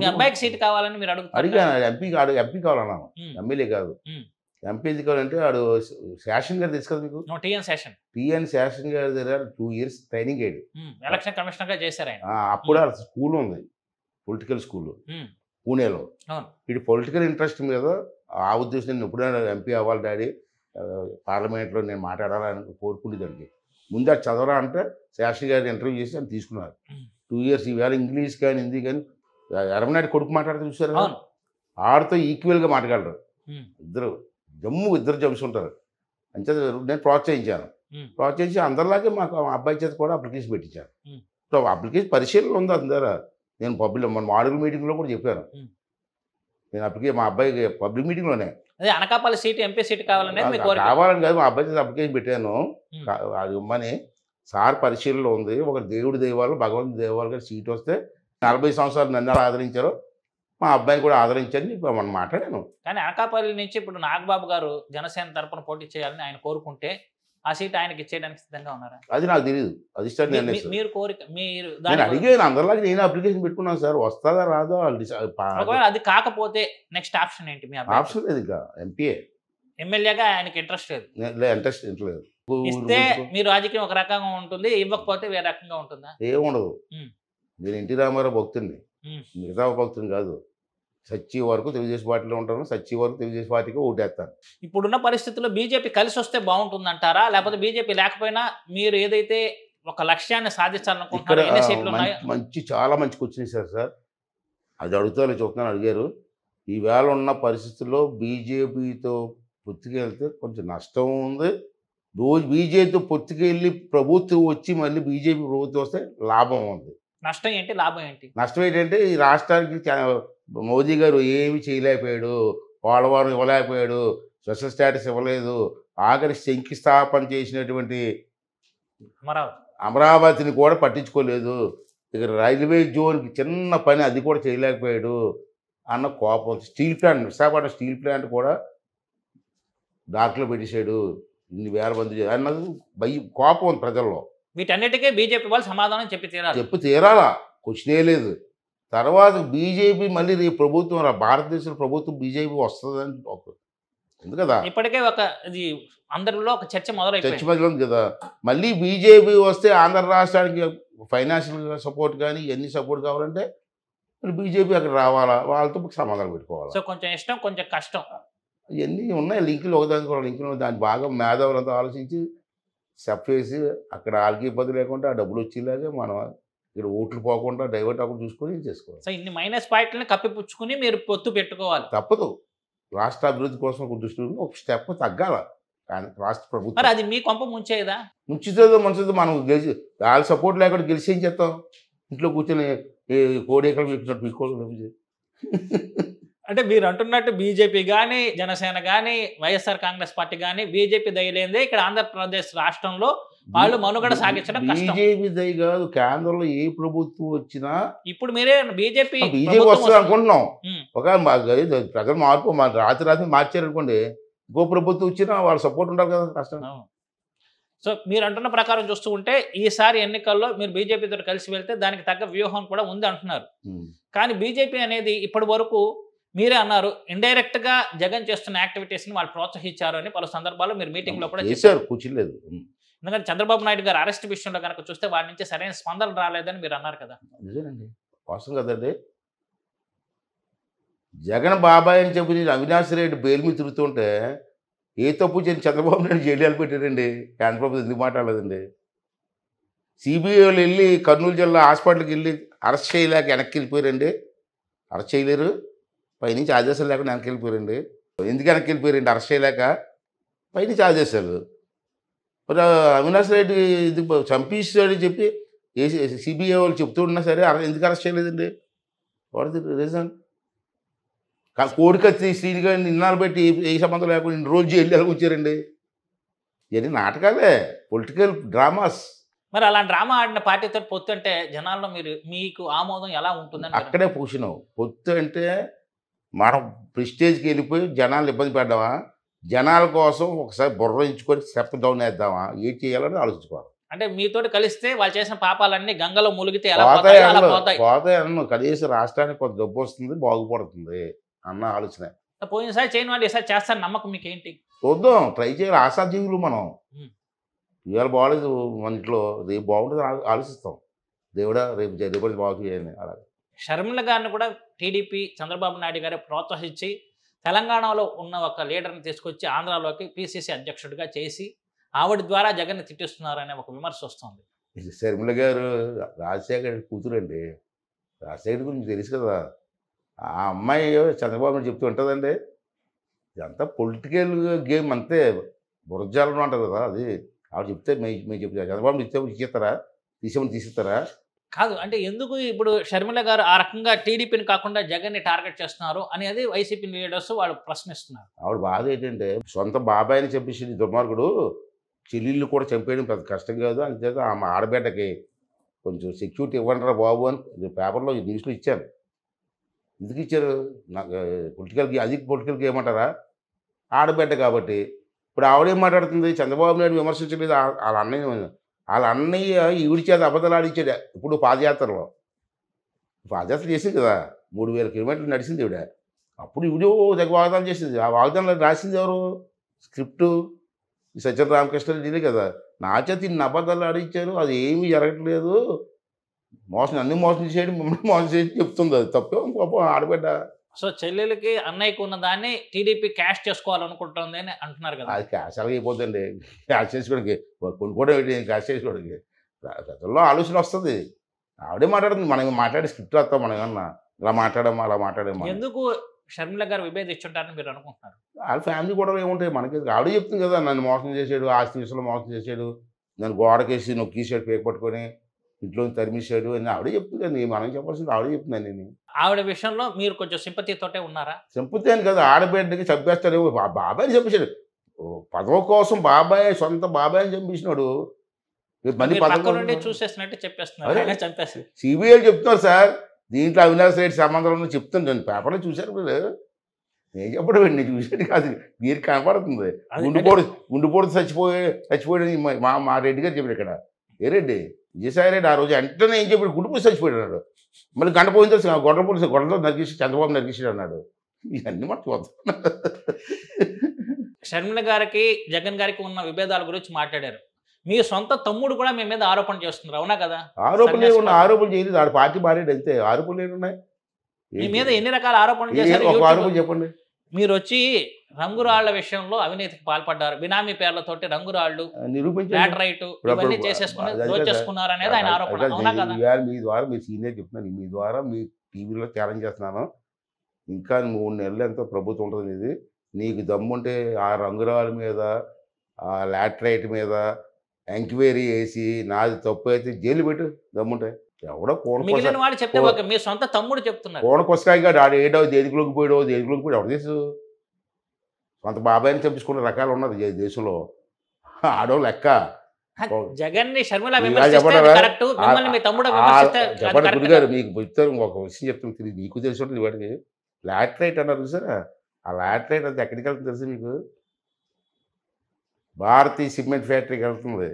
మీ అబ్బాయికి సీట్ కావాలని మీరు అడుగు అడిగాను ఎంపీ కాదు ఎంపీ కావాలన్నాను ఎమ్మెల్యే కాదు ఎంపీ కావాలంటే వాడు శాషన్ గారు తెలుసు మీకు టిఎన్ శాషన్ టిఎన్ శాషన్ గారి దగ్గర టూ ఇయర్స్ ట్రైనింగ్ అయ్యాడు ఎలక్షన్ కమిషనర్ గా చేశారు ఆయన అప్పుడు స్కూల్ ఉంది పొలిటికల్ స్కూల్ పూణేలో ఇటు పొలిటికల్ ఇంట్రెస్ట్ మీద ఆ ఉద్దేశం నేను ఎప్పుడైనా ఎంపీ అవ్వాలి డాడీ పార్లమెంట్లో నేను మాట్లాడాలని కోరుకునేదానికి ముందు అది చదవరా అంటే శాస్త్రి గారి ఇంటర్వ్యూ చేసి నేను తీసుకున్నారు టూ ఇయర్స్ ఈవేళ ఇంగ్లీష్ కానీ హిందీ కానీ అరమనాయుడు కొడుకు మాట్లాడితే చూసారు ఆడితో ఈక్వల్గా మాట్లాడరు ఇద్దరు జమ్ము ఇద్దరు జమ్స్ ఉంటారు నేను ప్రోత్సహించాను ప్రోత్సహించి అందరిలాగే మాకు అబ్బాయి చేత కూడా అప్లికేషన్ పెట్టించాను సో అప్లికేషన్ పరిశీలన ఉంది అందరూ నేను పబ్లిక్ మన మాడుగుల మీటింగ్లో కూడా చెప్పాను నేను అప్లికే మా అబ్బాయి పబ్లిక్ మీటింగ్లోనే అదే అనకాపల్లి సీట్ ఎంపీ సీట్ కావాలని కావాలని కాదు మా అబ్బాయి చేత అప్లికేషన్ పెట్టాను అది ఇమ్మని సార్ పరిశీలనలో ఉంది ఒక దేవుడి దేవాలు భగవంతుడి దైవాలు సీట్ వస్తే నలభై సంవత్సరాలు నన్ను ఆదరించారు మా అబ్బాయిని కూడా ఆదరించారని చెప్పి మనం మాట్లాడాను కానీ అనకాపల్లి నుంచి ఇప్పుడు నాగబాబు గారు జనసేన తరపున పోటీ చేయాలని ఆయన కోరుకుంటే ఆ సీట్ ఆయనకి ఇచ్చేయడానికి సిద్ధంగా ఉన్నారా అది నాకు తెలియదు అది మీరు కోరిక మీరు నేను అడిగాను అందరిలాగా నేను అప్లికేషన్ పెట్టుకున్నాను సార్ వస్తుందా రాదా ఒకవేళ అది కాకపోతే నెక్స్ట్ ఆప్షన్ ఏంటి మీ ఆప్షన్ లేదు ఇంకా ఎంపీఏ ఎమ్మెల్యేగా ఆయనకి ఇంట్రెస్ట్ లేదు ఇంట్రెస్ట్ లేదు ఇస్తే మీ రాజకీయం ఒక రకంగా ఉంటుంది ఇవ్వకపోతే వేరే రకంగా ఉంటుందా ఏముండదు నేను ఎన్టీ రామారావు భక్తుడిని మిగతా భక్తుని కాదు సచ్చి వరకు తెలుగుదేశం పార్టీలో ఉంటాను సచ్చి వరకు తెలుగుదేశం పార్టీకి ఓటేస్తాను ఇప్పుడున్న పరిస్థితుల్లో బీజేపీ కలిసి వస్తే బాగుంటుందంటారా లేకపోతే బీజేపీ లేకపోయినా మీరు ఏదైతే ఒక లక్ష్యాన్ని సాధించాలనుకుంటున్నారు మంచి చాలా మంచి క్వశ్చన్ సార్ సార్ అది అడుగుతాను చూస్తున్నాను అడిగారు ఈవేళ ఉన్న పరిస్థితుల్లో బీజేపీతో పొత్తుకెళ్తే కొంచెం నష్టం ఉంది రోజు బీజేపీతో పొత్తుకెళ్ళి ప్రభుత్వం వచ్చి మళ్ళీ బీజేపీ ప్రభుత్వం వస్తే లాభం ఉంది నష్టం ఏంటి లాభం ఏంటి నష్టం ఏంటంటే ఈ రాష్ట్రానికి మోదీ గారు ఏమి చేయలేకపోయాడు పోలవరం ఇవ్వలేకపోయాడు స్పెషల్ స్టాటస్ ఇవ్వలేదు ఆఖరి శంకుస్థాపన చేసినటువంటి అమరావతి అమరావతిని కూడా పట్టించుకోలేదు ఇక్కడ రైల్వే జోన్కి చిన్న పని అది కూడా చేయలేకపోయాడు అన్న కోపం steel plant Visakhapatnam steel plant కూడా దాంట్లో పెట్టేశాడు ఇన్ని వేల మంది అన్నది కోపం ఉంది ప్రజల్లో వీటన్నిటికీ బీజేపీ వాళ్ళు సమాధానం చెప్పి తీరాలి చెప్పి తీరాలా క్వశ్చనే లేదు తర్వాత బీజేపీ మళ్ళీ రేపు ప్రభుత్వం భారతదేశం ప్రభుత్వం బీజేపీ వస్తుందని ఒక ఎందుకదా ఇప్పటికే ఒక ఇది అందరిలో ఒక చర్చ మొదలై చర్చ మొదలైంది కదా మళ్ళీ బీజేపీ వస్తే ఆంధ్ర రాష్ట్రానికి ఫైనాన్షియల్ సపోర్ట్ కానీ ఎన్ని సపోర్ట్ కావాలంటే మరి బీజేపీ అక్కడ రావాలా వాళ్ళతో సమాధానం పెట్టుకోవాలి సో కొంచెం ఇష్టం కొంచెం కష్టం ఇవన్నీ ఉన్నాయి లింకులు ఒకదానికి లింకులు దాని భాగం మేధావులంతా ఆలోచించి చెప్పేసి అక్కడ ఆల్కి ఇబ్బంది లేకుండా ఆ డబ్బులు వచ్చేలాగే మనం ఇక్కడ ఓట్లు పోకుండా డైవర్ట్ అక్కడ చూసుకొని చేసుకోవాలి సార్ ఇన్ని మైనస్ పాయింట్లను కప్పిపుచ్చుకుని మీరు పొత్తు పెట్టుకోవాలి తప్పదు రాష్ట్ర అభివృద్ధి కోసం ఒక దృష్టి ఒక స్టెప్ తగ్గాల కానీ రాష్ట్ర ప్రభుత్వం అది మీ కొంప ముంచేదా ముంచుతుందో మంచిదో మనం గెలిచి వాళ్ళ సపోర్ట్ లేకుండా గెలిచేం చేస్తాం ఇంట్లో కూర్చొని కోడి ఎక్కడ పీక్కోవడం అంటే మీరు అంటున్నట్టు బీజేపీ కానీ జనసేన కానీ వైఎస్ఆర్ కాంగ్రెస్ పార్టీ కానీ బీజేపీ దయలేదే ఇక్కడ ఆంధ్రప్రదేశ్ రాష్ట్రంలో వాళ్ళు మనుగడ సాగించడం బీజేపీ దయ కాదు కేంద్రంలో ఏ ప్రభుత్వం వచ్చినా ఇప్పుడు మీరే బీజేపీ బీజేపీ వస్తుంది అనుకుంటున్నాం ఒక ప్రజలు మార్పు రాత్రి రాత్రి మార్చారు అనుకోండి ఇంకో ప్రభుత్వం వచ్చినా వాళ్ళు సపోర్ట్ ఉండాలి కదా కష్టం సో మీరు అంటున్న ప్రకారం చూస్తూ ఉంటే ఈసారి ఎన్నికల్లో మీరు బీజేపీతో కలిసి వెళ్తే దానికి తగ్గ వ్యూహం కూడా ఉంది అంటున్నారు కానీ బీజేపీ అనేది ఇప్పటి వరకు మీరే అన్నారు ఇండైరెక్ట్ గా జగన్ చేస్తున్న యాక్టివిటీస్ ని వాళ్ళు ప్రోత్సహించారు అని పలు సందర్భాల్లో మీరు మీటింగ్ లో కూడా చేశారు కూర్చోలేదు ఎందుకంటే చంద్రబాబు నాయుడు గారు అరెస్ట్ విషయంలో కనుక చూస్తే వారి నుంచి సరైన స్పందన రాలేదని మీరు అన్నారు కదా నిజేనండి కదండి జగన్ బాబాయ్ అని చెప్పి నేను అవినాష్ రెడ్డి బెయిల్ మీద తిరుగుతుంటే ఏ తప్పు చేసి చంద్రబాబు నాయుడు జైలు పెట్టాడండి చంద్రబాబు ఎందుకు మాట్లాడలేదండి సిబిఐలు వెళ్ళి కర్నూలు జిల్లా హాస్పిటల్కి వెళ్ళి అరెస్ట్ చేయలేక వెనక్కి వెళ్ళిపోయారండి అరెస్ట్ చేయలేరు పైనుంచి ఆదేశాలు లేకుండా వెనక్కి వెళ్ళిపోయారండి ఎందుకు వెనక్కి వెళ్ళిపోయారండి అరెస్ట్ చేయలేక పైనుంచి ఆదేశాలు మరి అవినాష్ రెడ్డి ఇది చంపేసాడని చెప్పి ఏ సిబిఐ వాళ్ళు చెప్తూ ఉన్నా సరే ఎందుకు అరెస్ట్ చేయలేదండి వాడు రీజన్ కోడికత్తి శ్రీని గారిని ఇన్నాళ్ళు బట్టి ఏ సంబంధం లేకుండా ఇన్ని రోజు వెళ్ళి వచ్చారండి ఇవన్నీ నాటకాలే పొలిటికల్ డ్రామాస్ మరి అలా డ్రామా ఆడిన పార్టీతో పొత్తు అంటే జనాల్లో మీరు మీకు ఆమోదం ఎలా ఉంటుందని అక్కడే పూసినావు పొత్తు అంటే మనం ప్రిస్టేజ్కి వెళ్ళిపోయి జనాలు ఇబ్బంది పెడదామా జనాల కోసం ఒకసారి బుర్ర ఇచ్చుకొని స్టెప్ డౌన్ వేద్దామా ఏం చేయాలని ఆలోచించుకోవాలి అంటే మీతో కలిస్తే వాళ్ళు చేసిన పాపాలన్నీ గంగలో ములిగితే పోతాయి అన్ను కలిసి రాష్ట్రానికి కొంత దెబ్బ వస్తుంది బాగుపడుతుంది అన్న ఆలోచన పోయినసారి చేయని వాళ్ళు ఈసారి చేస్తారు నమ్మకం మీకు ఏంటి చూద్దాం ట్రై చేయాలి ఆశాజీవులు మనం ఇవాళ బాగాలేదు మన ఇంట్లో రేపు బాగుంటుంది ఆలోచిస్తాం దేవుడా రేపు జరుగుబడి బాగు చేయండి అలాగే షర్మిల గారిని కూడా టీడీపీ చంద్రబాబు నాయుడు గారు ప్రోత్సహించి తెలంగాణలో ఉన్న ఒక లీడర్ని తీసుకొచ్చి ఆంధ్రాలోకి పిసిసి అధ్యక్షుడిగా చేసి ఆవిడ ద్వారా జగన్ని తిట్టిస్తున్నారనే ఒక విమర్శ వస్తుంది షర్మిల గారు రాజశేఖర్ కూతురండి రాజశేఖర్ గురించి తెలుసు కదా ఆ అమ్మాయి చంద్రబాబు చెప్తూ ఉంటుందండి ఇదంతా పొలిటికల్ గేమ్ అంతే బురజాలను అంటారు కదా అది ఆవిడ చెప్తే మేము చెప్తా చంద్రబాబు చెప్తే ఇచ్చేస్తారా తీసేమని తీసిస్తారా కాదు అంటే ఎందుకు ఇప్పుడు షర్మిల గారు ఆ రకంగా టీడీపీని కాకుండా జగన్ని టార్గెట్ చేస్తున్నారు అనేది వైసీపీ లీడర్స్ వాళ్ళు ప్రశ్నిస్తున్నారు ఆవిడ బాధ ఏంటంటే సొంత బాబాయిని చంపేసింది దుర్మార్గుడు చెల్లిళ్ళు కూడా చంపేయడం పెద్ద కష్టం కాదు అంతేత ఆమె ఆడబిడ్డకి కొంచెం సెక్యూరిటీ ఇవ్వండిరా బాబు అని పేపర్లో న్యూస్లో ఇచ్చాను ఎందుకు ఇచ్చారు నాకు పొలిటికల్కి అది పొలిటికల్కి ఏమంటారా ఆడబిడ్డ కాబట్టి ఇప్పుడు ఆవిడేం మాట్లాడుతుంది చంద్రబాబు నాయుడు విమర్శించలేదు వాళ్ళ అన్నయ్య వాళ్ళ అన్నయ్య ఈవిడి చేత అబద్ధలాడించాడు ఇప్పుడు పాదయాత్రలో పాదయాత్ర చేసింది కదా మూడు వేల కిలోమీటర్లు నడిచింది ఇవిడ అప్పుడు ఇవిడో దగ్గ వాగ్దానం చేసింది ఆ వాగ్దానం రాసింది ఎవరు స్క్రిప్టు సజ్జన రామకృష్ణ రెడ్డి కదా నా చేతి ఇన్ని అబద్ధాలు ఆడించారు అది ఏమీ జరగట్లేదు మోసం అన్ని మోసం చేయడం మమ్మల్ని మోసం చేసి చెప్తుంది అది తప్పే ఆడబిడ్డ సో చెల్లెలకి అన్నయ్యకు ఉన్న దాన్ని టీడీపీ క్యాష్ చేసుకోవాలనుకుంటుంది అని అంటున్నారు కదా అది క్యాష్ అలాగైపోతుంది క్యాష్ చేసుకోవడానికి కొనుక్కోవడం క్యాష్ చేసుకోవడానికి ప్రజల్లో ఆలోచన వస్తుంది ఆవిడే మాట్లాడుతుంది మనం మాట్లాడే స్క్రిప్ట్ వస్తాం మనం ఏమన్నా ఇలా మాట్లాడమా అలా మాట్లాడమా ఎందుకు షర్మిల గారు ఇచ్చుంటారని మీరు అనుకుంటున్నారు వాళ్ళ ఫ్యామిలీ కూడా ఏముంటాయి మనకి ఆవిడ చెప్తుంది కదా నన్ను మోసం చేసాడు ఆస్తి విషయంలో మోసం చేసాడు నన్ను గోడకేసి నొక్కేసాడు పేక పట్టుకొని ఇంట్లో తరిమేశాడు అని ఆవిడ చెప్తుందండి మనం చెప్పాల్సింది ఆవిడ చెప్తున్నాను నేను ఆవిడ విషయంలో మీరు కొంచెం సింపతితోటే ఉన్నారా సింపతి అని కదా ఆడబిడ్డకి చంపేస్తాడేమో బాబాయ్ అని చంపేశాడు పదవ కోసం బాబాయ్ సొంత బాబాయ్ అని చంపేసినాడు సిబిఐ చెప్తున్నారు సార్ దీంట్లో అవినాష్ రెడ్డి సంబంధం చెప్తాను నేను పేపర్లో చూశారు మీరు నేను చెప్పడం నేను చూసాడు కాదు మీరు కనపడుతుంది గుండుపోడు గుండుపోడు చచ్చిపోయి చచ్చిపోయాడు మా మా రెడ్డి గారు చెప్పాడు ఇక్కడ ఏ రెడ్డి విజయసాయిరెడ్డి ఆ రోజు వెంటనే ఏం చెప్పాడు పూసి చచ్చిపోయాడు మళ్ళీ గంట పోయిన తెలుసు గొడవ పోలీసు గొడ్రతో నరికేసి చంద్రబాబు నరికేసాడు అన్నాడు ఇవన్నీ మాట చూద్దాం గారికి జగన్ గారికి ఉన్న విభేదాల గురించి మాట్లాడారు మీ సొంత తమ్ముడు కూడా మీ మీద ఆరోపణ చేస్తున్నారు అవునా కదా ఆరోపణలు ఉన్న ఆరోపణలు చేయలేదు ఆడు పార్టీ మారేడు వెళ్తే ఆరోపణలు ఉన్నాయి మీ మీద ఎన్ని రకాల ఆరోపణలు చేశారు ఆరోపణలు ఆరోపణ చెప్పండి మీరు వచ్చి రంగురాళ్ల విషయంలో అవినీతికి పాల్పడ్డారు బినామీ పేర్లతోటి రంగురాళ్లు నిరూపించారు మీ ద్వారా మీ సీనియర్ చెప్తున్నారు మీ ద్వారా మీ టీవీలో ఛాలెంజ్ చేస్తున్నాను ఇంకా మూడు నెలలు ఎంతో ప్రభుత్వం ఉంటుంది ఇది నీకు దమ్ముంటే ఆ రంగురాల మీద ఆ లాటరైట్ మీద ఎంక్వైరీ వేసి నాది తప్పు అయితే జైలు పెట్టు దమ్ముంటే ఎవడో కోణ మీ సొంత తమ్ముడు చెప్తున్నారు కోణ కొసకాయ ఏడో దేనికిలోకి పోయాడో దేనికిలోకి పోయాడు ఎవరు తెలుసు సొంత బాబాయిని చంపించుకునే రకాలు ఉన్నది దేశంలో ఆడో లెక్క జగన్ని గురుగారు మీకు చెప్తాను ఒక విషయం చెప్తాను తిరిగి నీకు తెలిసి వాడికి లాటరైట్ అన్నారు చూసారా ఆ లాటరైట్ అది ఎక్కడికి వెళ్తుంది తెలుసు మీకు భారతీయ సిమెంట్ ఫ్యాక్టరీకి వెళ్తుంది